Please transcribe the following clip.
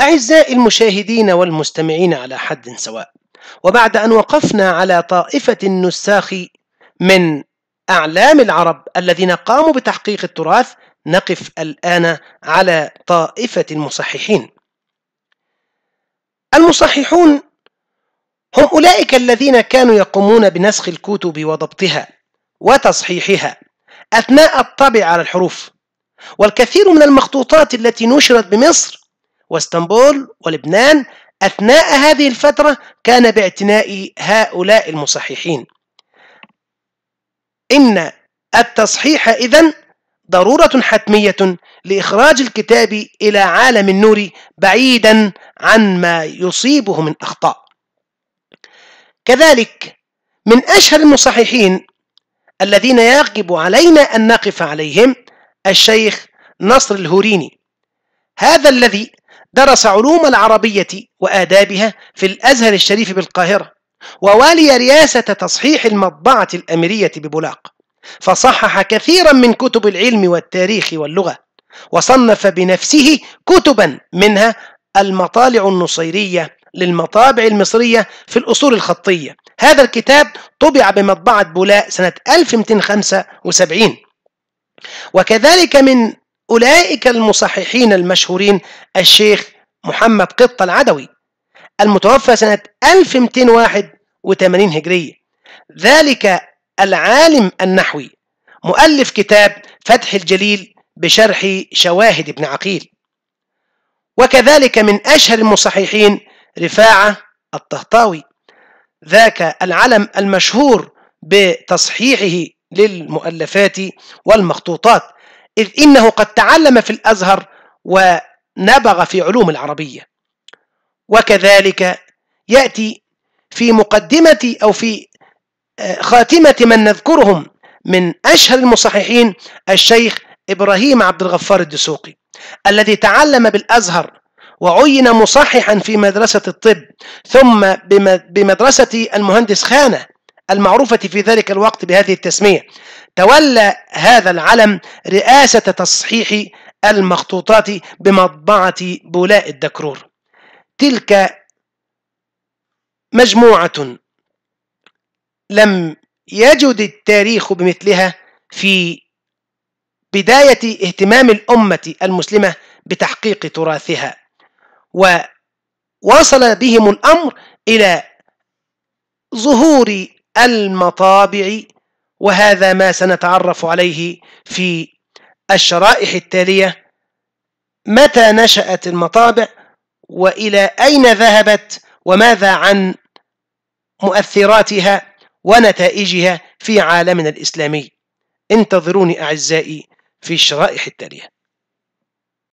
أعزائي المشاهدين والمستمعين على حد سواء وبعد أن وقفنا على طائفة النساخ من أعلام العرب الذين قاموا بتحقيق التراث نقف الآن على طائفة المصححين المصححون هم أولئك الذين كانوا يقومون بنسخ الكتب وضبطها وتصحيحها أثناء الطبع على الحروف والكثير من المخطوطات التي نشرت بمصر واسطنبول ولبنان أثناء هذه الفترة كان باعتناء هؤلاء المصححين إن التصحيح إذن ضرورة حتمية لإخراج الكتاب إلى عالم النور بعيدا عن ما يصيبه من أخطاء كذلك من أشهر المصححين الذين يجب علينا أن نقف عليهم الشيخ نصر الهوريني هذا الذي درس علوم العربية وآدابها في الأزهر الشريف بالقاهرة ووالي رياسة تصحيح المطبعة الأميرية ببولاق فصحح كثيرا من كتب العلم والتاريخ واللغة وصنف بنفسه كتبا منها المطالع النصيرية للمطابع المصرية في الأصول الخطية هذا الكتاب طبع بمطبعة بولاء سنة 1275 وكذلك من أولئك المصححين المشهورين الشيخ محمد قطة العدوي المتوفى سنة 1281 هجرية ذلك العالم النحوي مؤلف كتاب فتح الجليل بشرح شواهد ابن عقيل وكذلك من أشهر المصححين رفاعة الطهطاوي ذاك العلم المشهور بتصحيحه للمؤلفات والمخطوطات إذ إنه قد تعلم في الأزهر و نبغ في علوم العربية وكذلك يأتي في مقدمة أو في آه، خاتمة من نذكرهم من أشهر المصححين الشيخ إبراهيم عبد الغفار الدسوقي الذي تعلم بالأزهر وعين مصححا في مدرسة الطب ثم بمدرسة المهندس خانة المعروفة في ذلك الوقت بهذه التسمية تولى هذا العلم رئاسة تصحيح المخطوطات بمطبعة بولاء الدكرور تلك مجموعة لم يجد التاريخ بمثلها في بداية اهتمام الأمة المسلمة بتحقيق تراثها ووصل بهم الأمر إلى ظهور المطابع وهذا ما سنتعرف عليه في الشرائح التالية متى نشأت المطابع وإلى أين ذهبت وماذا عن مؤثراتها ونتائجها في عالمنا الإسلامي انتظروني أعزائي في الشرائح التالية